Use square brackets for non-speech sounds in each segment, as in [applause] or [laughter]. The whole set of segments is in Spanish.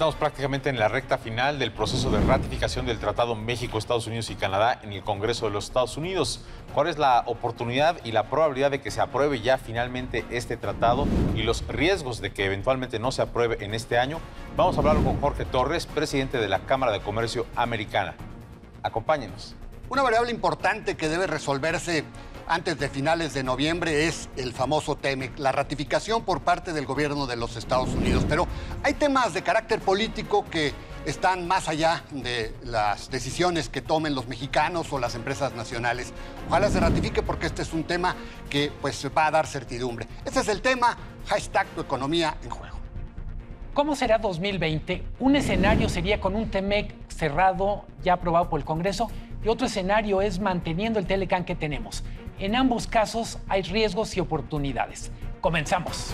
estamos prácticamente en la recta final del proceso de ratificación del Tratado México, Estados Unidos y Canadá en el Congreso de los Estados Unidos. ¿Cuál es la oportunidad y la probabilidad de que se apruebe ya finalmente este tratado y los riesgos de que eventualmente no se apruebe en este año? Vamos a hablar con Jorge Torres, presidente de la Cámara de Comercio Americana. Acompáñenos. Una variable importante que debe resolverse antes de finales de noviembre es el famoso TEMEC, la ratificación por parte del gobierno de los Estados Unidos. Pero hay temas de carácter político que están más allá de las decisiones que tomen los mexicanos o las empresas nacionales. Ojalá se ratifique porque este es un tema que pues va a dar certidumbre. Este es el tema, hashtag tu economía en juego. ¿Cómo será 2020? Un escenario sería con un TEMEC cerrado, ya aprobado por el Congreso, y otro escenario es manteniendo el Telecan que tenemos. En ambos casos hay riesgos y oportunidades. Comenzamos.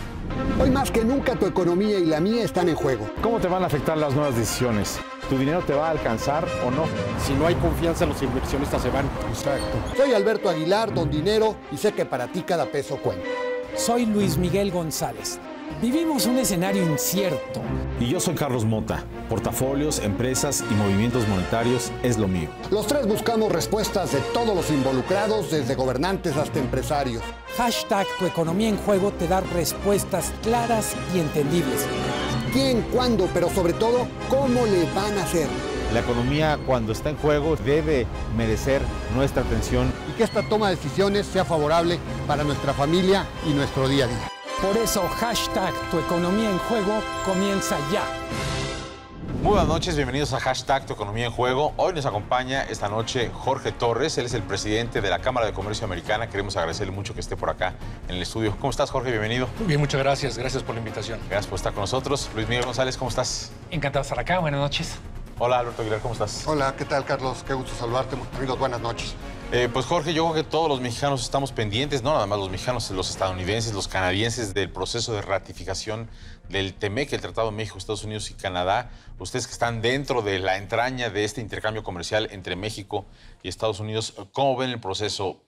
Hoy más que nunca tu economía y la mía están en juego. ¿Cómo te van a afectar las nuevas decisiones? ¿Tu dinero te va a alcanzar o no? Si no hay confianza, los inversionistas se van. Exacto. Soy Alberto Aguilar, don Dinero, y sé que para ti cada peso cuenta. Soy Luis Miguel González. Vivimos un escenario incierto. Y yo soy Carlos Mota. Portafolios, empresas y movimientos monetarios es lo mío. Los tres buscamos respuestas de todos los involucrados, desde gobernantes hasta empresarios. Hashtag Tu Economía en Juego te da respuestas claras y entendibles. ¿Quién, cuándo, pero sobre todo, cómo le van a hacer? La economía cuando está en juego debe merecer nuestra atención. Y que esta toma de decisiones sea favorable para nuestra familia y nuestro día a día. Por eso, hashtag Tu Economía en Juego comienza ya. Muy buenas noches, bienvenidos a Hashtag Tu Economía en Juego. Hoy nos acompaña esta noche Jorge Torres, él es el presidente de la Cámara de Comercio Americana. Queremos agradecerle mucho que esté por acá en el estudio. ¿Cómo estás, Jorge? Bienvenido. Muy bien, muchas gracias, gracias por la invitación. Gracias por estar con nosotros. Luis Miguel González, ¿cómo estás? Encantado de estar acá, buenas noches. Hola, Alberto Aguilar, ¿cómo estás? Hola, ¿qué tal, Carlos? Qué gusto saludarte, amigos, buenas noches. Eh, pues Jorge, yo creo que todos los mexicanos estamos pendientes, no nada más los mexicanos, los estadounidenses, los canadienses, del proceso de ratificación del TEMEC, el Tratado de México, Estados Unidos y Canadá. Ustedes que están dentro de la entraña de este intercambio comercial entre México y Estados Unidos, ¿cómo ven el proceso?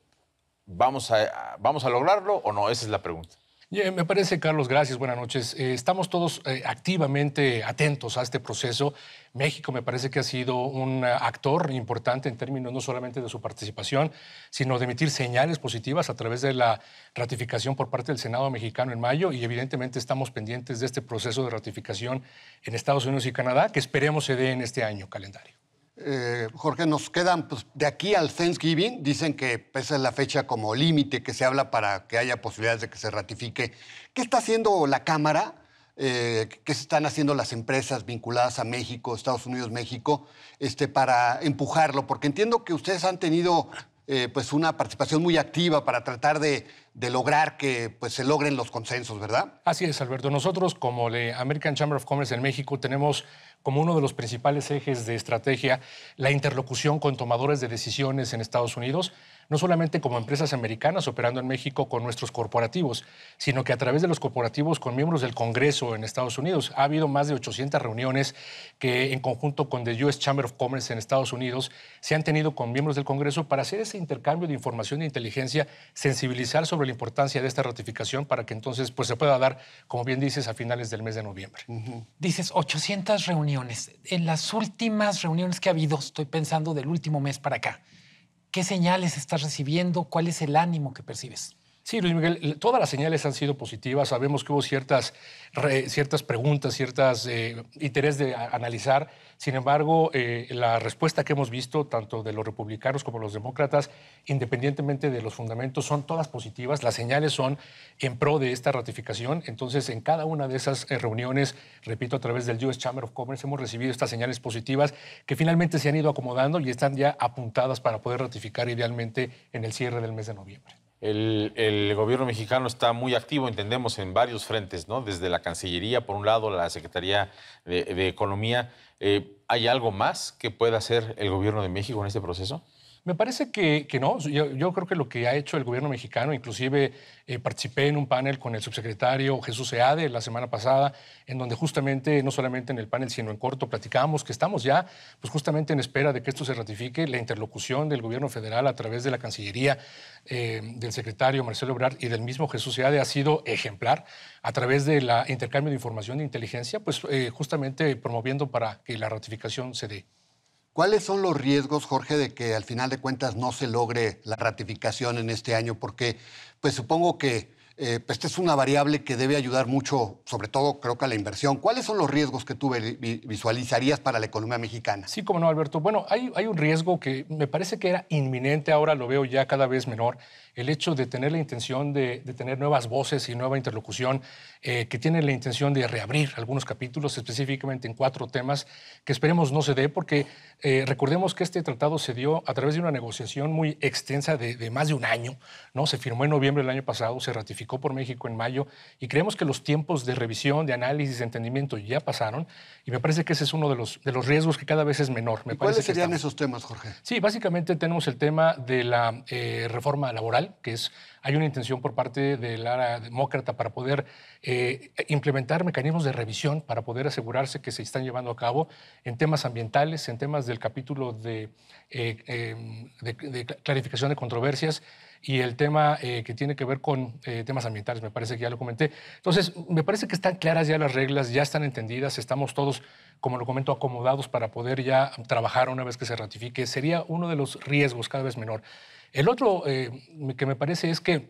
¿Vamos a, vamos a lograrlo o no? Esa es la pregunta. Me parece, Carlos, gracias, buenas noches. Eh, estamos todos eh, activamente atentos a este proceso. México me parece que ha sido un eh, actor importante en términos no solamente de su participación, sino de emitir señales positivas a través de la ratificación por parte del Senado mexicano en mayo y evidentemente estamos pendientes de este proceso de ratificación en Estados Unidos y Canadá que esperemos se dé en este año calendario. Eh, Jorge, nos quedan pues, de aquí al Thanksgiving, dicen que esa es la fecha como límite que se habla para que haya posibilidades de que se ratifique. ¿Qué está haciendo la Cámara? Eh, ¿Qué están haciendo las empresas vinculadas a México, Estados Unidos, México, este, para empujarlo? Porque entiendo que ustedes han tenido eh, pues una participación muy activa para tratar de, lograr que pues, se logren los consensos, ¿verdad? Así es, Alberto. Nosotros, como la American Chamber of Commerce en México, tenemos como uno de los principales ejes de estrategia la interlocución con tomadores de decisiones en Estados Unidos no solamente como empresas americanas operando en México con nuestros corporativos, sino que a través de los corporativos con miembros del Congreso en Estados Unidos. Ha habido más de 800 reuniones que en conjunto con the US Chamber of Commerce en Estados Unidos se han tenido con miembros del Congreso para hacer ese intercambio de información e inteligencia, sensibilizar sobre la importancia de esta ratificación para que entonces pues, se pueda dar, como bien dices, a finales del mes de noviembre. Dices 800 reuniones. En las últimas reuniones que ha habido, estoy pensando del último mes para acá, ¿Qué señales estás recibiendo? ¿Cuál es el ánimo que percibes? Sí, Luis Miguel, todas las señales han sido positivas. Sabemos que hubo ciertas, ciertas preguntas, ciertas interés eh, de analizar. Sin embargo, eh, la respuesta que hemos visto, tanto de los republicanos como los demócratas, independientemente de los fundamentos, son todas positivas. Las señales son en pro de esta ratificación. Entonces, en cada una de esas eh, reuniones, repito, a través del US Chamber of Commerce, hemos recibido estas señales positivas que finalmente se han ido acomodando y están ya apuntadas para poder ratificar idealmente en el cierre del mes de noviembre. El, gobierno mexicano está muy activo, entendemos, en varios frentes, ¿no? Desde la Cancillería, por un lado, la Secretaría de, Economía. Eh, ¿Hay algo más que pueda hacer el gobierno de México en este proceso? Me parece que, no. Yo, creo que lo que ha hecho el gobierno mexicano, inclusive eh, participé en un panel con el subsecretario Jesús Eade la semana pasada, en donde justamente, no solamente en el panel, sino en corto, platicábamos que estamos ya, pues justamente en espera de que esto se ratifique, la interlocución del gobierno federal a través de la Cancillería, eh, del secretario Marcelo obrar y del mismo Jesús Eade ha sido ejemplar a través del intercambio de información de inteligencia, pues eh, justamente promoviendo para que la ratificación se dé. ¿Cuáles son los riesgos, Jorge, de que al final de cuentas no se logre la ratificación en este año? Porque, pues supongo que eh, pues, esta es una variable que debe ayudar mucho, sobre todo creo que a la inversión. ¿Cuáles son los riesgos que tú visualizarías para la economía mexicana? Sí, como no, Alberto. Bueno, hay, hay un riesgo que me parece que era inminente, ahora lo veo ya cada vez menor, el hecho de tener la intención de, tener nuevas voces y nueva interlocución, eh, que tiene la intención de reabrir algunos capítulos, específicamente en cuatro temas, que esperemos no se dé, porque eh, recordemos que este tratado se dio a través de una negociación muy extensa de, de más de un año, ¿no? Se firmó en noviembre del año pasado, se ratificó por México en mayo y creemos que los tiempos de revisión, de análisis, de entendimiento ya pasaron y me parece que ese es uno de los, de los riesgos que cada vez es menor. Me ¿Cuáles serían esos temas, Jorge? Sí, básicamente tenemos el tema de la eh, reforma laboral, que es hay una intención por parte de la demócrata para poder eh, implementar mecanismos de revisión para poder asegurarse que se están llevando a cabo en temas ambientales, en temas del capítulo de, eh, em, de, de clarificación de controversias y el tema eh, que tiene que ver con eh, temas ambientales, me parece que ya lo comenté. Entonces, me parece que están claras ya las reglas, ya están entendidas, estamos todos, como lo comento, acomodados para poder ya trabajar una vez que se ratifique. Sería uno de los riesgos cada vez menor. El otro eh, que me parece es que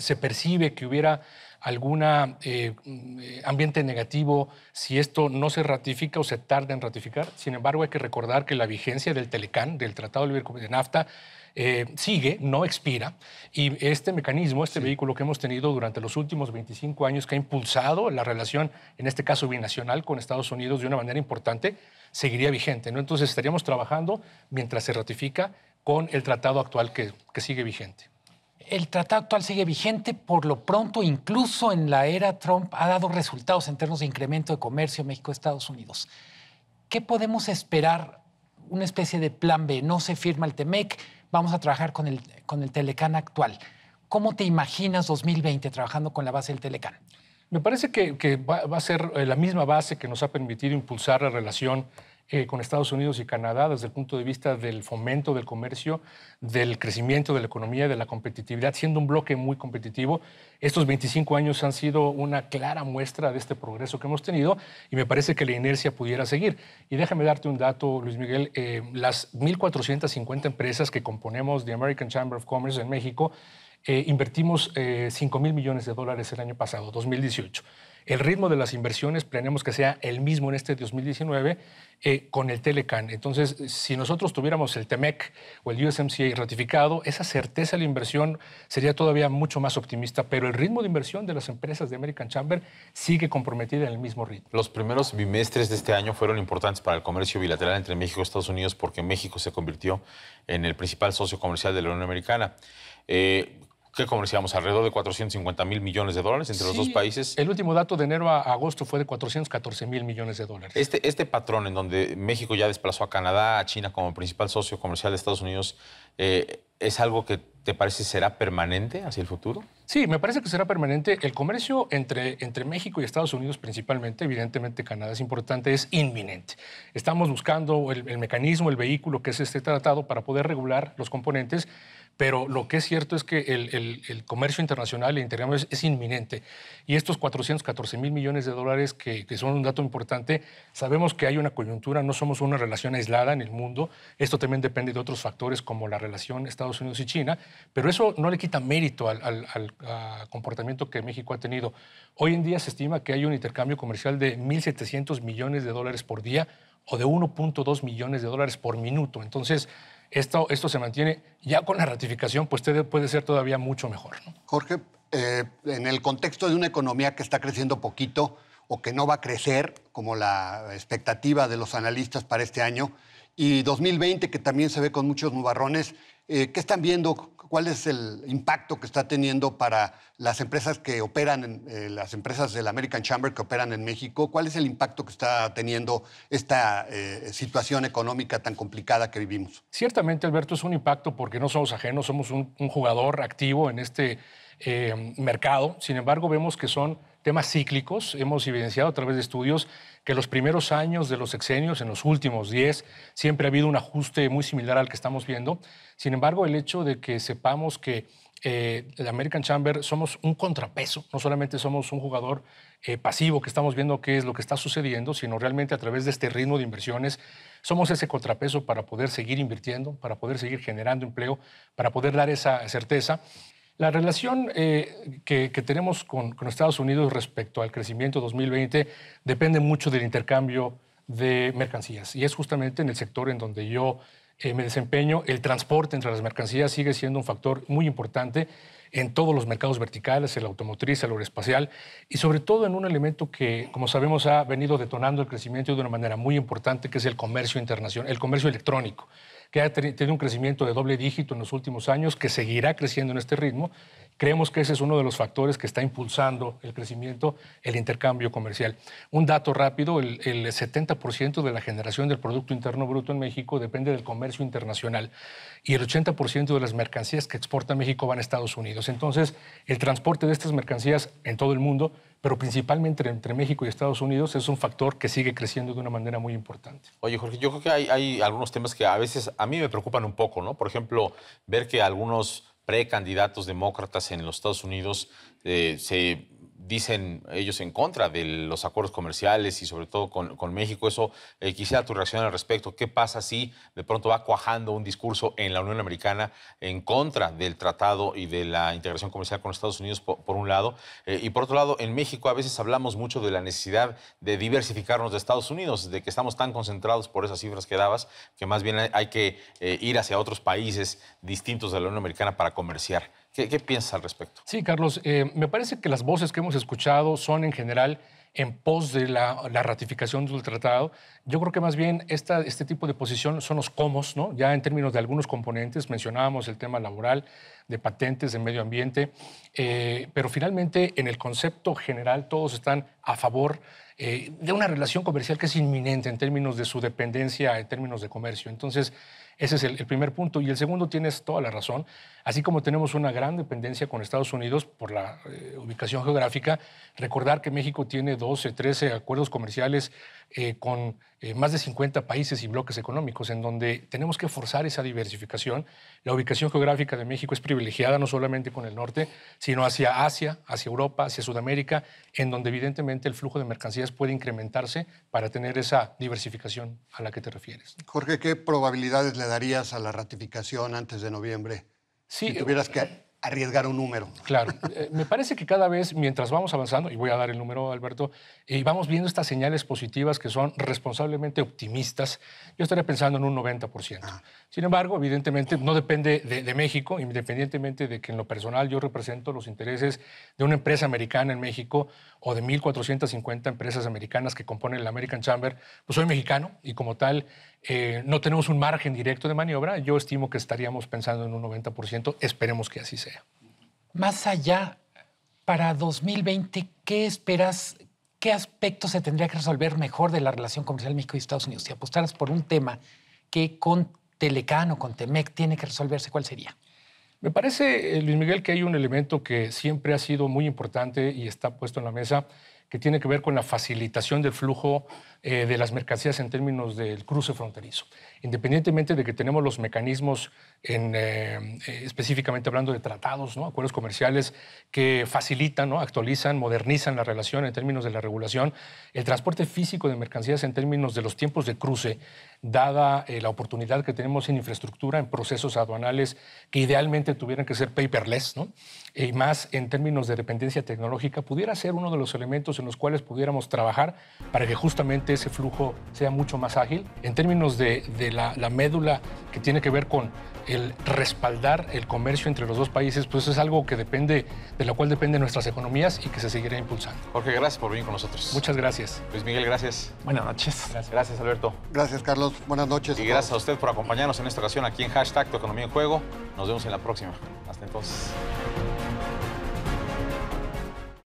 se percibe que hubiera algún mm, ambiente negativo si esto no se ratifica o se tarda en ratificar. Sin embargo, hay que recordar que la vigencia del Telecán, del Tratado de Libre de NAFTA, eh, sigue, no expira, y este mecanismo, este vehículo que hemos tenido durante los últimos 25 años que ha impulsado la relación, en este caso binacional, con Estados Unidos de una manera importante, seguiría vigente. ¿no? Entonces estaríamos trabajando mientras se ratifica con el tratado actual que, que sigue vigente el tratado actual sigue vigente, por lo pronto, incluso en la era Trump, ha dado resultados en términos de incremento de comercio México-Estados Unidos. ¿Qué podemos esperar? Una especie de plan B. No se firma el TEMEC, vamos a trabajar con el, con el Telecán actual. ¿Cómo te imaginas 2020 trabajando con la base del Telecán? Me parece que, va, a ser eh, la misma base que nos ha permitido impulsar la relación eh, con Estados Unidos y Canadá desde el punto de vista del fomento del comercio, del crecimiento de la economía, de la competitividad, siendo un bloque muy competitivo. Estos 25 años han sido una clara muestra de este progreso que hemos tenido y me parece que la inercia pudiera seguir. Y déjame darte un dato, Luis Miguel. Eh, las 1.450 empresas que componemos The American Chamber of Commerce en México, eh, invertimos 5 eh, mil millones de dólares el año pasado, 2018. El ritmo de las inversiones planeamos que sea el mismo en este 2019 eh, con el Telecan. Entonces, si nosotros tuviéramos el TEMEC o el USMCA ratificado, esa certeza de la inversión sería todavía mucho más optimista, pero el ritmo de inversión de las empresas de American Chamber sigue comprometida en el mismo ritmo. Los primeros bimestres de este año fueron importantes para el comercio bilateral entre México y Estados Unidos porque México se convirtió en el principal socio comercial de la Unión Americana. Eh, ¿Qué comerciamos alrededor de 450 mil millones de dólares entre los dos países. El último dato de enero a agosto fue de 414 mil millones de dólares. Este, este patrón en donde México ya desplazó a Canadá, a China como principal socio comercial de Estados Unidos, eh, ¿es algo que te parece será permanente hacia el futuro? Sí, me parece que será permanente. El comercio entre, entre México y Estados Unidos principalmente, evidentemente Canadá es importante, es inminente. Estamos buscando el, el mecanismo, el vehículo que es este tratado para poder regular los componentes pero lo que es cierto es que el, comercio internacional e intercambio es, inminente. Y estos 414 mil millones de dólares, que, son un dato importante, sabemos que hay una coyuntura, no somos una relación aislada en el mundo. Esto también depende de otros factores como la relación Estados Unidos y China, pero eso no le quita mérito al comportamiento que México ha tenido. Hoy en día se estima que hay un intercambio comercial de 1.700 millones de dólares por día o de 1.2 millones de dólares por minuto. Entonces, esto, se mantiene, ya con la ratificación, pues puede ser todavía mucho mejor. Jorge, eh, en el contexto de una economía que está creciendo poquito o que no va a crecer, como la expectativa de los analistas para este año, y 2020, que también se ve con muchos nubarrones, eh, ¿qué están viendo cuál es el impacto que está teniendo para las empresas que operan, en, eh, las empresas del American Chamber que operan en México, cuál es el impacto que está teniendo esta eh, situación económica tan complicada que vivimos. Ciertamente, Alberto, es un impacto porque no somos ajenos, somos un, jugador activo en este eh, mercado, sin embargo vemos que son temas cíclicos. Hemos evidenciado a través de estudios que los primeros años de los sexenios, en los últimos 10, siempre ha habido un ajuste muy similar al que estamos viendo. Sin embargo, el hecho de que sepamos que eh, la American Chamber somos un contrapeso, no solamente somos un jugador eh, pasivo que estamos viendo qué es lo que está sucediendo, sino realmente a través de este ritmo de inversiones somos ese contrapeso para poder seguir invirtiendo, para poder seguir generando empleo, para poder dar esa certeza. La relación eh, que, tenemos con, Estados Unidos respecto al crecimiento 2020 depende mucho del intercambio de mercancías y es justamente en el sector en donde yo eh, me desempeño, el transporte entre las mercancías sigue siendo un factor muy importante en todos los mercados verticales, el automotriz, el aeroespacial y sobre todo en un elemento que, como sabemos, ha venido detonando el crecimiento de una manera muy importante, que es el comercio internacional, el comercio electrónico que ha tenido un crecimiento de doble dígito en los últimos años, que seguirá creciendo en este ritmo Creemos que ese es uno de los factores que está impulsando el crecimiento, el intercambio comercial. Un dato rápido, el, el 70% de la generación del Producto Interno Bruto en México depende del comercio internacional y el 80% de las mercancías que exporta México van a Estados Unidos. Entonces, el transporte de estas mercancías en todo el mundo, pero principalmente entre, México y Estados Unidos, es un factor que sigue creciendo de una manera muy importante. Oye, Jorge, yo creo que hay, hay algunos temas que a veces a mí me preocupan un poco, ¿no? Por ejemplo, ver que algunos precandidatos demócratas en los Estados Unidos eh, se dicen ellos en contra de los acuerdos comerciales y sobre todo con, México. Eso eh, quisiera tu reacción al respecto. ¿Qué pasa si de pronto va cuajando un discurso en la Unión Americana en contra del tratado y de la integración comercial con Estados Unidos, por, un lado? Eh, y por otro lado, en México a veces hablamos mucho de la necesidad de diversificarnos de Estados Unidos, de que estamos tan concentrados por esas cifras que dabas, que más bien hay que eh, ir hacia otros países distintos de la Unión Americana para comerciar. ¿Qué, piensa al respecto? Sí, Carlos, eh, me parece que las voces que hemos escuchado son en general en pos de la, ratificación del tratado. Yo creo que más bien este tipo de posición son los comos, ¿no? ya en términos de algunos componentes, mencionábamos el tema laboral, de patentes, de medio ambiente, eh, pero finalmente en el concepto general todos están a favor eh, de una relación comercial que es inminente en términos de su dependencia, en términos de comercio. Entonces, ese es el, primer punto. Y el segundo, tienes toda la razón. Así como tenemos una gran dependencia con Estados Unidos por la eh, ubicación geográfica, recordar que México tiene 12, 13 acuerdos comerciales eh, con eh, más de 50 países y bloques económicos, en donde tenemos que forzar esa diversificación. La ubicación geográfica de México es privilegiada no solamente con el norte, sino hacia Asia, hacia Europa, hacia Sudamérica, en donde evidentemente el flujo de mercancías puede incrementarse para tener esa diversificación a la que te refieres. Jorge, ¿qué probabilidades le darías a la ratificación antes de noviembre? Sí, si eh, tuvieras eh, que arriesgar un número. Claro, [laughs] eh, me parece que cada vez, mientras vamos avanzando, y voy a dar el número, Alberto, y vamos viendo estas señales positivas que son responsablemente optimistas, yo estaría pensando en un 90%. Ah. Sin embargo, evidentemente, no depende de, de, México, independientemente de que en lo personal yo represento los intereses de una empresa americana en México, o de 1.450 empresas americanas que componen el American Chamber, pues soy mexicano y como tal eh, no tenemos un margen directo de maniobra. Yo estimo que estaríamos pensando en un 90%, esperemos que así sea. Más allá, para 2020, ¿qué esperas? ¿Qué aspecto se tendría que resolver mejor de la relación comercial México Estados Unidos? Si apostaras por un tema que con o con Temec, tiene que resolverse, ¿cuál sería? Me parece, eh, Luis Miguel, que hay un elemento que siempre ha sido muy importante y está puesto en la mesa, que tiene que ver con la facilitación del flujo eh, de las mercancías en términos del cruce fronterizo. Independientemente de que tenemos los mecanismos, eh, específicamente hablando de tratados, ¿no? acuerdos comerciales que facilitan, actualizan, modernizan la relación en términos de la regulación, el transporte físico de mercancías en términos de los tiempos de cruce dada eh, la oportunidad que tenemos en infraestructura, en procesos aduanales que idealmente tuvieran que ser paperless, ¿no? Eh, y más en términos de dependencia tecnológica, pudiera ser uno de los elementos en los cuales pudiéramos trabajar para que justamente ese flujo sea mucho más ágil. En términos de, de la, médula que tiene que ver con el respaldar el comercio entre los dos países, pues es algo que depende, de lo cual dependen nuestras economías y que se seguirá impulsando. Jorge, gracias por venir con nosotros. Muchas gracias. Luis Miguel, gracias. Buenas noches. gracias Alberto. Gracias, Carlos buenas noches. Y gracias a usted por acompañarnos en esta ocasión aquí en Hashtag en Juego. Nos vemos en la próxima. Hasta entonces.